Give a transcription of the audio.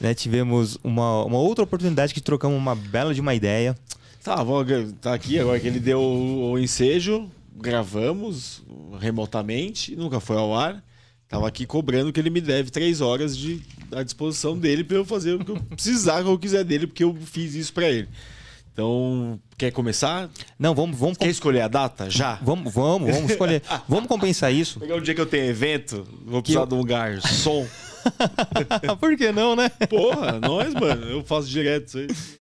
Né, tivemos uma, uma outra oportunidade que trocamos uma bela de uma ideia. Tá, vou, tá aqui agora que ele deu o, o ensejo, gravamos remotamente, nunca foi ao ar. Tava aqui cobrando que ele me deve três horas de, à disposição dele para eu fazer o que eu precisar, o que eu quiser dele, porque eu fiz isso para ele. Então, quer começar? Não, vamos. vamos quer com... escolher a data já? Vamos, vamos, vamos escolher. vamos compensar isso. Pegar o dia que eu tenho evento, vou precisar eu... de um lugar, som. Por que não, né? Porra, nós, mano. Eu faço direto isso aí.